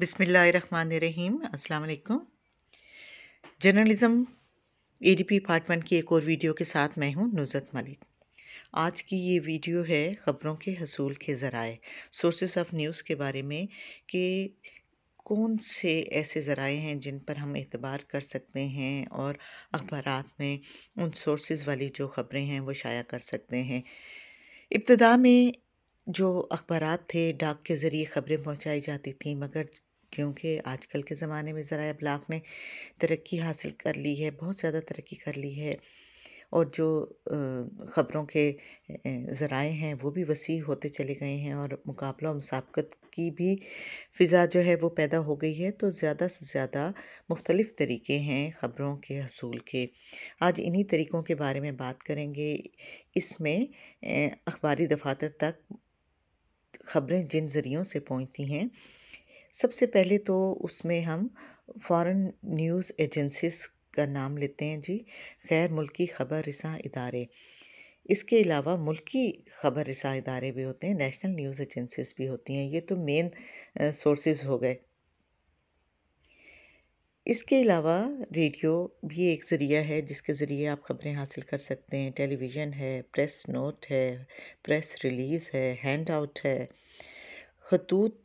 बिसमीम् अल्लाम journalism ADP part one की एक और वीडियो के साथ मैं हूं नुजत मलिक आज की ये वीडियो है ख़बरों के हसूल के ज़राए सोर्सेस ऑफ न्यूज़ के बारे में कि कौन से ऐसे ज़राए हैं जिन पर हम एतबार कर सकते हैं और अखबार में उन सोर्सेज वाली जो ख़बरें हैं वो शाया कर सकते हैं इब्तदा में जो अखबार थे डाक के ज़रिए ख़बरें पहुंचाई जाती थी मगर क्योंकि आजकल के ज़माने में ज़रा अबलाक ने तरक्की हासिल कर ली है बहुत ज़्यादा तरक्की कर ली है और जो ख़बरों के ज़राए हैं वो भी वसी होते चले गए हैं और मुकाबला मसाबकत की भी फ़िज़ा जो है वो पैदा हो गई है तो ज़्यादा से ज़्यादा मुख्तलिफ़ तरीके हैं ख़बरों के हसूल के आज इन्हीं तरीक़ों के बारे में बात करेंगे इसमें अखबारी दफातर तक ख़बरें जिन ज़रियों से पहुँचती हैं सबसे पहले तो उसमें हम फॉरेन न्यूज़ एजेंसीज़ का नाम लेते हैं जी गैर मुल्की खबर रसा इदारे इसके अलावा मुल्की खबर रसा इदारे भी होते हैं नेशनल न्यूज़ एजेंसीज़ भी होती हैं ये तो मेन सोर्सेज हो गए इसके अलावा रेडियो भी एक ज़रिया है जिसके ज़रिए आप ख़बरें हासिल कर सकते हैं टेलीविज़न है प्रेस नोट है प्रेस रिलीज़ है हैंड आउट है खतूत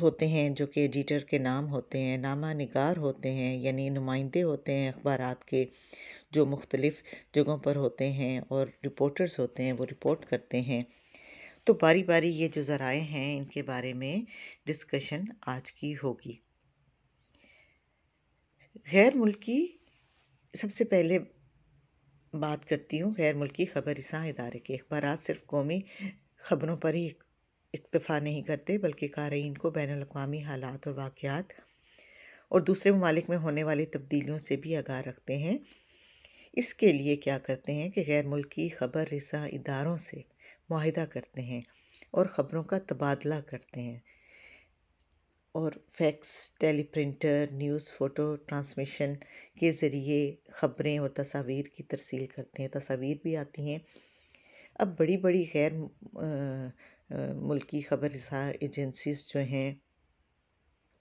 होते हैं जो कि एडिटर के नाम होते हैं नामा निगार होते हैं यानी नुमाइंदे होते हैं अखबार के जो मुख्तलिफ़ जगहों पर होते हैं और रिपोर्टर्स होते हैं वो रिपोर्ट करते हैं तो बारी बारी ये जो ज़राए हैं इनके बारे में डिस्कशन आज की होगी गैर मुल्की सबसे पहले बात करती हूँ गैर मुल्की ख़बर खबरसा इदारे के अखबार सिर्फ कौमी ख़बरों पर ही इतफ़ा नहीं करते बल्कि कारीन को बैन अवी हालात और वाक़ात और दूसरे ममालिक में होने वाली तब्दीलियों से भी आगाह रखते हैं इसके लिए क्या करते हैं कि गैर मुल्की ख़बर रसा इदारों से माहिदा करते हैं और ख़बरों का तबादला करते हैं और fax teleprinter news photo transmission के ज़रिए ख़बरें और तस्वीर की तरसील करते हैं तस्वीर भी आती हैं अब बड़ी बड़ी गैर मुल्की ख़बर एजेंसीज़ जो हैं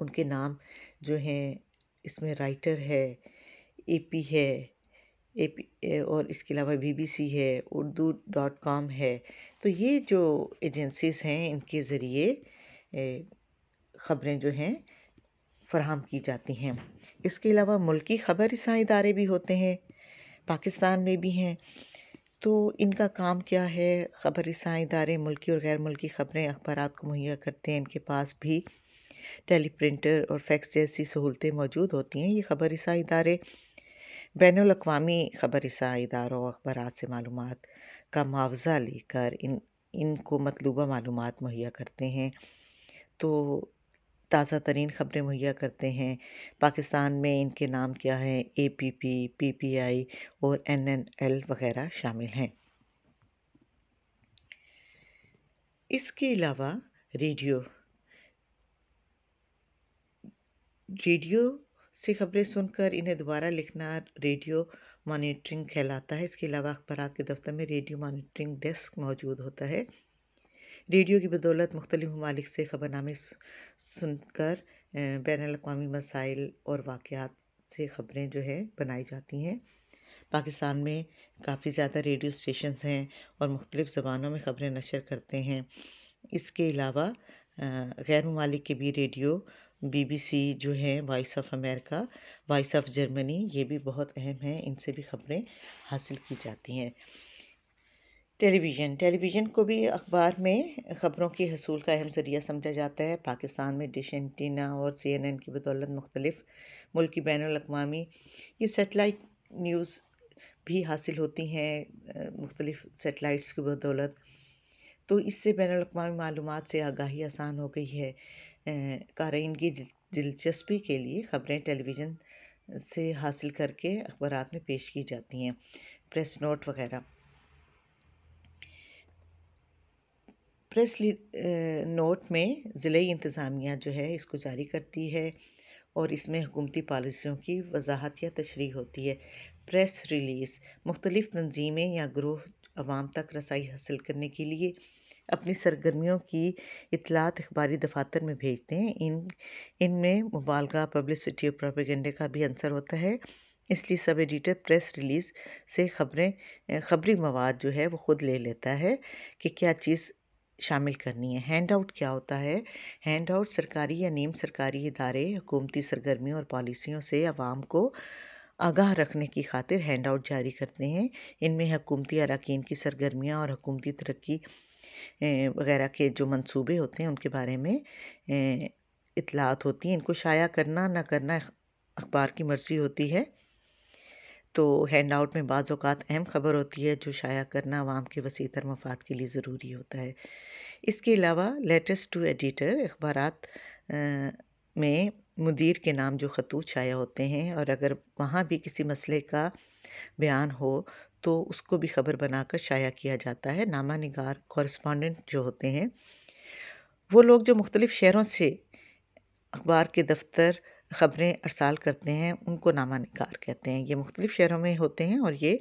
उनके नाम जो हैं इसमें राइटर है ए पी है ए पी और इसके अलावा बी बी सी है उर्दू डॉट कॉम है तो ये जो एजेंसीज़ हैं इनके ज़रिए ख़बरें जो हैं फ़राम की जाती हैं इसके अलावा मुल्की ख़बर इसा इदारे भी होते हैं पाकिस्तान में भी हैं तो इनका काम क्या है ख़बर रसां इदारे मुल्की और गैर मुल्की ख़बरें अखबार को मुहैया करते हैं इनके पास भी टेली प्रिंटर और फैक्स जैसी सहूलतें मौजूद होती हैं ये ख़बर रसां इदारे बैन अवी ख़बर रसां इदारों अखबार से मालूम का मुआवजा लेकर इन इनको मतलूबा मालूम मुहैया करते हैं तो ताज़ा तरीन ख़बरें मुहैया करते हैं पाकिस्तान में इनके नाम क्या हैं A P P P P I और एन एन एल वगैरह शामिल हैं इसके अलावा रेडियो रेडियो से खबरें सुनकर इन्हें दोबारा लिखना रेडियो मॉनिटरिंग कहलाता है इसके अलावा अखबार के दफ्तर में रेडियो मॉनिटरिंग डेस्क मौजूद होता है रेडियो की बदौलत मुख्तलिफ़ ममालिक से ख़बरनामे सुनकर बैन अवी मसाइल और वाक़ात से ख़बरें जो है बनाई जाती हैं पाकिस्तान में काफ़ी ज़्यादा रेडियो स्टेशन हैं और मुख्तलिफ़ ज़बानों में ख़बरें नशर करते हैं इसके अलावा गैर ममालिक के भी रेडियो बीबीसी जो है voice of America voice of Germany ये भी बहुत अहम हैं इनसे भी ख़बरें हासिल की जाती हैं टेलीविज़न टेलीविज़न को भी अखबार में ख़बरों के हसूल का अहम ज़रिया समझा जाता है पाकिस्तान में डिश एंटीना और सी एन एन की बदौलत मुख्तलिफ़ मुल्क की बैन अवी ये सेटेलाइट न्यूज़ भी हासिल होती हैं मुख्तलिफ़ सेटेलाइट्स की बदौलत तो इससे बैन अवी मालूम से आगाही आसान हो गई है कारीन की दिलचस्पी के लिए ख़बरें टेलीविज़न से हासिल करके अखबार में पेश की जाती हैं प्रेस नोट वगैरह प्रेस नोट में ज़िले इंतज़ामिया जो है इसको जारी करती है और इसमें हुकूमती पॉलिसियों की वजाहत या तशरी होती है प्रेस रिलीज़ मुख्तलिफ़ तंजीमें या ग्रोह आवाम तक रसाई हासिल करने के लिए अपनी सरगर्मियों की इतलात अखबारी दफातर में भेजते हैं इन इनमें मुबालगा पब्लिसिटी और प्रोपेगेंडे का भी अंसर होता है इसलिए सब एडिटर प्रेस रिलीज़ से खबरें खबरी मवाद जो है वो ख़ुद ले लेता है कि क्या चीज़ शामिल करनी है हैंड आउट क्या होता है हैंड आउट सरकारी या नीम सरकारी इदारे हुकूमती सरगर्मियों और पॉलिसियों से आवाम को आगाह रखने की खातिर हैंड आउट जारी करते हैं इनमें हकूमती अरकान की सरगर्मियाँ और हकूमती तरक्की वगैरह के जो मंसूबे होते हैं उनके बारे में इतलात होती हैं इनको शाया करना ना करना अखबार की मर्ज़ी होती है तो हैंड आउट में बाज़ात अहम ख़बर होती है जो शाया करना आवाम के वसी तर मफाद के लिए ज़रूरी होता है इसके अलावा लेटेस्ट टू एडिटर अखबार में मुदीर के नाम जो खतूत शाया होते हैं और अगर वहाँ भी किसी मसले का बयान हो तो उसको भी ख़बर बनाकर शाया किया जाता है नामा नगार कॉरस्पॉन्डेंट जो होते हैं वो लोग जो मुख्तलिफ़ शहरों से अखबार के दफ्तर ख़बरें अरसाल करते हैं उनको नामा नगार कहते हैं ये मुख्तलिफ़ शहरों में होते हैं और ये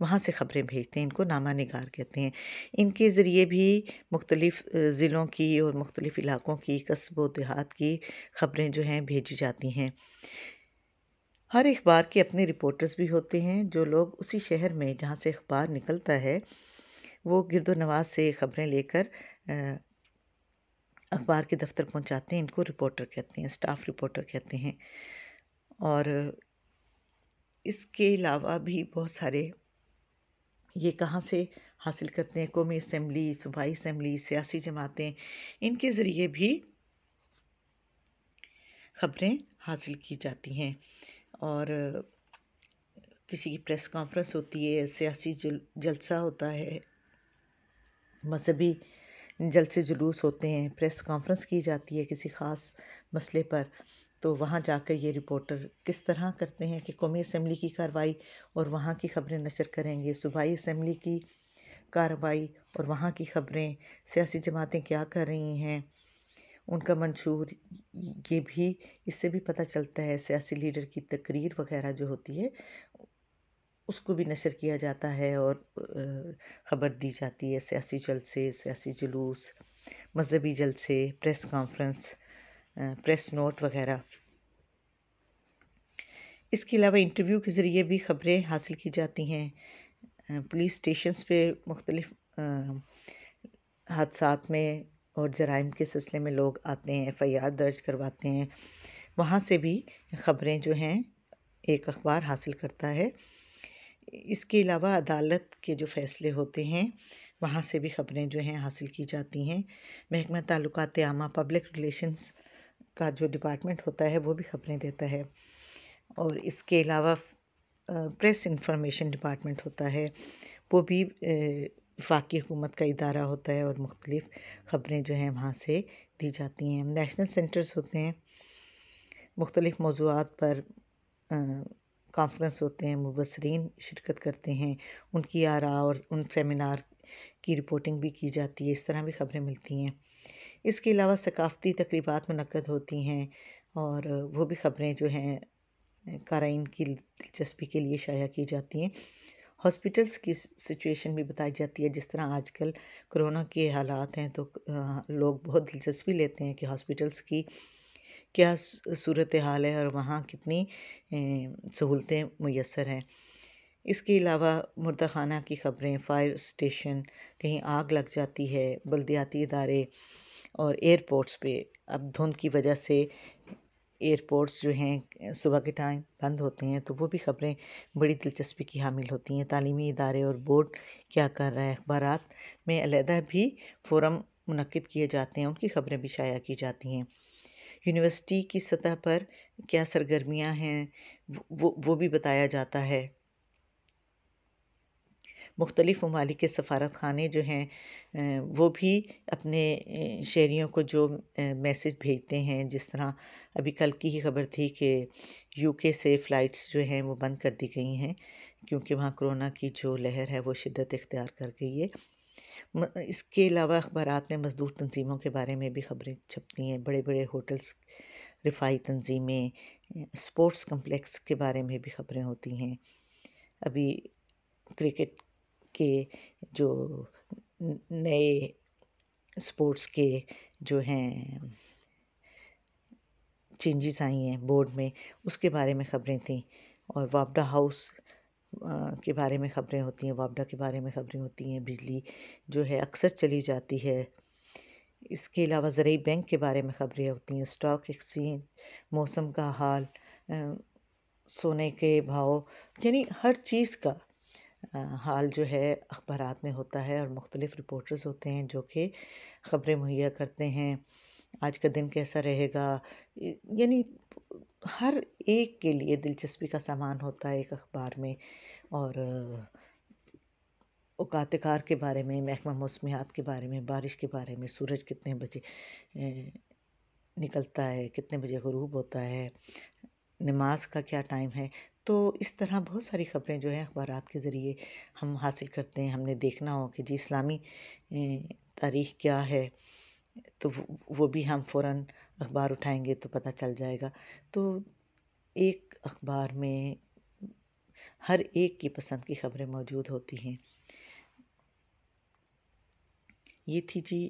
वहाँ से ख़बरें भेजते हैं इनको नामा नगार कहते हैं इनके ज़रिए भी मुख्तलिफ़ ज़िलों की और मुख्तलिफ़ इलाक़ों की कस्बों देहात की ख़बरें जो हैं भेजी जाती हैं हर अखबार के अपने रिपोर्टर्स भी होते हैं जो लोग उसी शहर में जहाँ से अखबार निकलता है वो गिरदो नवाज से ख़बरें लेकर अखबार के दफ्तर पहुंचाते हैं इनको रिपोर्टर कहते हैं स्टाफ रिपोर्टर कहते हैं और इसके अलावा भी बहुत सारे ये कहाँ से हासिल करते हैं कौमी असम्बली सूबाई असम्बली सियासी जमातें इनके ज़रिए भी खबरें हासिल की जाती हैं और किसी की प्रेस कॉन्फ्रेंस होती है सियासी जल जलसा होता है मजहबी जलसे जुलूस होते हैं प्रेस कॉन्फ्रेंस की जाती है किसी ख़ास मसले पर तो वहाँ जाकर ये रिपोर्टर किस तरह करते हैं कि कौमी असम्बली की कार्रवाई और वहाँ की ख़बरें नशर करेंगे सूबाई असम्बली की कार्रवाई और वहाँ की ख़बरें सियासी जमातें क्या कर रही हैं उनका मंशूर ये भी इससे भी पता चलता है सियासी लीडर की तकरीर वगैरह जो होती है उसको भी नशर किया जाता है और ख़बर दी जाती है सियासी जलसे सियासी जुलूस मजहबी जलसे प्रेस कॉन्फ्रेंस प्रेस नोट वगैरह इसके अलावा इंटरव्यू के ज़रिए भी ख़बरें हासिल की जाती हैं पुलिस स्टेशंस पे मुख्तलिफ हादसा में और जराइम के सिलसिले में लोग आते हैं एफआईआर दर्ज करवाते हैं वहाँ से भी ख़बरें जो हैं एक अखबार हासिल करता है इसके अलावा अदालत के जो फ़ैसले होते हैं वहाँ से भी ख़बरें जो हैं हासिल की जाती हैं महकमा ताल्लुकात आमा पब्लिक रिलेशंस का जो डिपार्टमेंट होता है वो भी ख़बरें देता है और इसके अलावा प्रेस इंफॉर्मेशन डिपार्टमेंट होता है वो भी वफाकी हुकूमत का इदारा होता है और मुख्तलिफ़ ख़बरें जो हैं वहाँ से दी जाती हैं नेशनल सेंटर्स होते हैं मुख्तलिफ़ मौजूद पर कॉन्फ्रेंस होते हैं मुबसरीन शिरकत करते हैं उनकी आरा और उन सेमिनार की रिपोर्टिंग भी की जाती है इस तरह भी खबरें मिलती हैं इसके अलावा सकाफ़ती तकरीबा मनक़द होती हैं और वो भी खबरें जो हैं काराइन की दिलचस्पी के लिए शाया की जाती हैं हॉस्पिटल्स की सिचुएशन भी बताई जाती है जिस तरह आजकल कोरोना के हालात हैं तो लोग बहुत दिलचस्पी लेते हैं कि हॉस्पिटल्स की क्या सूरत हाल है और वहाँ कितनी सहूलतें मैसर हैं इसके अलावा मुर्दाखाना खाना की ख़बरें फायर स्टेशन कहीं आग लग जाती है बल्दियाती इदारे और एयरपोर्ट्स पे अब धुंध की वजह से एयरपोर्ट्स जो हैं सुबह के टाइम बंद होते हैं तो वो भी ख़बरें बड़ी दिलचस्पी की हामिल होती हैं तालीमी इदारे और बोर्ड क्या कर रहा है अखबार में अलहदा भी फोरम मनद किए जाते हैं उनकी ख़बरें भी शाया की जाती हैं यूनिवर्सिटी की सतह पर क्या सरगर्मियां हैं वो वो भी बताया जाता है मुख्तलिफ़ ममालिक के सफारत खाने जो हैं वो भी अपने शहरीों को जो मैसेज भेजते हैं जिस तरह अभी कल की ही खबर थी कि यूके से फ़्लाइट्स जो हैं वो बंद कर दी गई हैं क्योंकि वहाँ कोरोना की जो लहर है वो शिदत इख्तियार कर गई है इसके अलावा अखबार में मज़दूर तंज़ीमों के बारे में भी ख़बरें छपती हैं बड़े बड़े होटल्स रिफाई तंज़ीमें स्पोर्ट्स कम्प्लेक्स के बारे में भी ख़बरें होती हैं अभी क्रिकेट के जो नए स्पोर्ट्स के जो हैं चेंजेस आई हैं बोर्ड में उसके बारे में ख़बरें थीं और वापडा हाउस के बारे में ख़बरें होती हैं वापडा के बारे में ख़बरें होती हैं बिजली जो है अक्सर चली जाती है इसके अलावा ज़रूरी बैंक के बारे में ख़बरें होती हैं स्टॉक एक्सचेंज मौसम का हाल सोने के भाव यानी हर चीज़ का हाल जो है अखबार में होता है और मुख्तलिफ़ रिपोर्टर्स होते हैं जो कि ख़बरें मुहैया करते हैं आज का दिन कैसा रहेगा यानी हर एक के लिए दिलचस्पी का सामान होता है एक अखबार में और औकातकार के बारे में महकमा मौसमियात के बारे में बारिश के बारे में सूरज कितने बजे निकलता है कितने बजे गरूब होता है नमाज का क्या टाइम है तो इस तरह बहुत सारी खबरें जो है अखबार के ज़रिए हम हासिल करते हैं हमने देखना हो कि जी इस्लामी तारीख क्या है तो वो भी हम फ़ौर अखबार उठाएंगे तो पता चल जाएगा तो एक अखबार में हर एक की पसंद की खबरें मौजूद होती हैं ये थी जी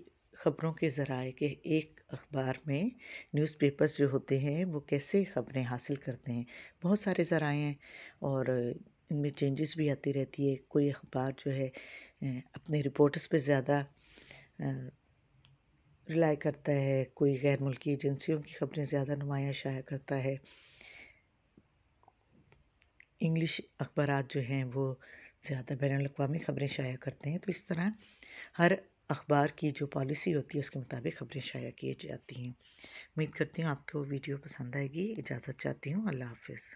ख़बरों के ज़राए के एक अखबार में न्यूज़पेपर्स जो होते हैं वो कैसे ख़बरें हासिल करते हैं बहुत सारे ज़राए हैं और इनमें चेंजेस भी आती रहती है कोई अखबार जो है अपने रिपोर्टर्स पे ज़्यादा रिलाई करता है कोई गैर मुल्की एजेंसियों की खबरें ज़्यादा नुमाया शाया करता है इंग्लिश अखबार जो हैं वो ज़्यादा बैन अवी ख़बरें शाया करते हैं तो इस तरह हर अखबार की जो पॉलिसी होती है उसके मुताबिक खबरें शाया की जाती हैं उम्मीद करती हूँ आपको वीडियो पसंद आएगी इजाज़त चाहती हूँ अल्लाह हाफिज़